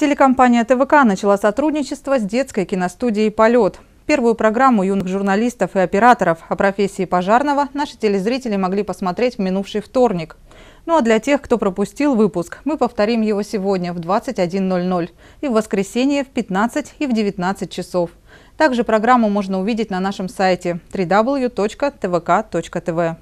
Телекомпания ТВК начала сотрудничество с детской киностудией «Полет». Первую программу юных журналистов и операторов о профессии пожарного наши телезрители могли посмотреть в минувший вторник. Ну а для тех, кто пропустил выпуск, мы повторим его сегодня в 21.00 и в воскресенье в 15 и в 19 часов. Также программу можно увидеть на нашем сайте www.tvk.tv.